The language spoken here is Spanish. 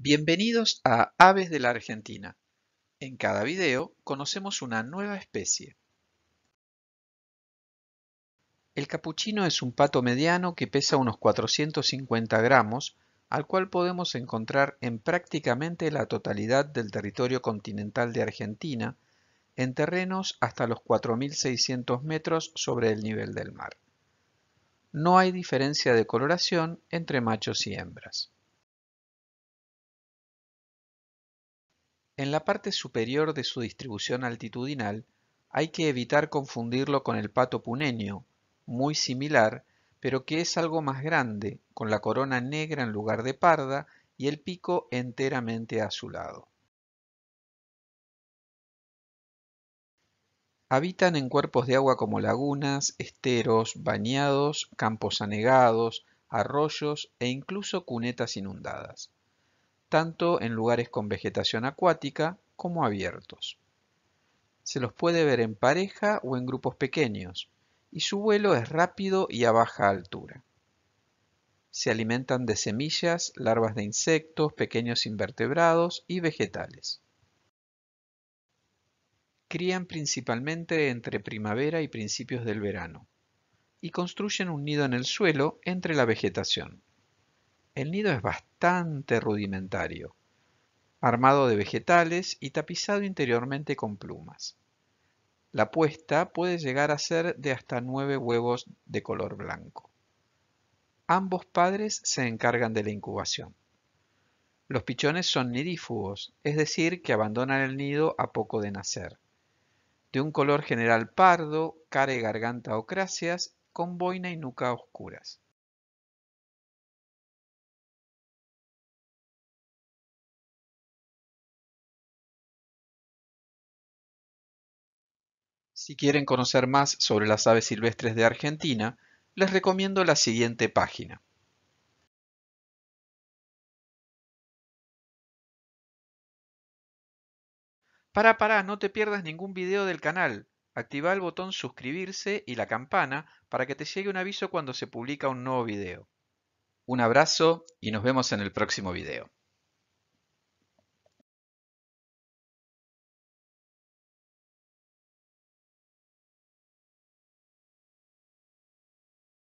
Bienvenidos a Aves de la Argentina. En cada video conocemos una nueva especie. El capuchino es un pato mediano que pesa unos 450 gramos, al cual podemos encontrar en prácticamente la totalidad del territorio continental de Argentina, en terrenos hasta los 4.600 metros sobre el nivel del mar. No hay diferencia de coloración entre machos y hembras. En la parte superior de su distribución altitudinal hay que evitar confundirlo con el pato puneño, muy similar, pero que es algo más grande, con la corona negra en lugar de parda y el pico enteramente azulado. Habitan en cuerpos de agua como lagunas, esteros, bañados, campos anegados, arroyos e incluso cunetas inundadas tanto en lugares con vegetación acuática como abiertos. Se los puede ver en pareja o en grupos pequeños, y su vuelo es rápido y a baja altura. Se alimentan de semillas, larvas de insectos, pequeños invertebrados y vegetales. Crían principalmente entre primavera y principios del verano, y construyen un nido en el suelo entre la vegetación. El nido es bastante rudimentario, armado de vegetales y tapizado interiormente con plumas. La puesta puede llegar a ser de hasta nueve huevos de color blanco. Ambos padres se encargan de la incubación. Los pichones son nidífugos, es decir, que abandonan el nido a poco de nacer. De un color general pardo, cara y garganta ocráceas, con boina y nuca oscuras. Si quieren conocer más sobre las aves silvestres de Argentina, les recomiendo la siguiente página. Para, para, no te pierdas ningún video del canal. Activa el botón suscribirse y la campana para que te llegue un aviso cuando se publica un nuevo video. Un abrazo y nos vemos en el próximo video.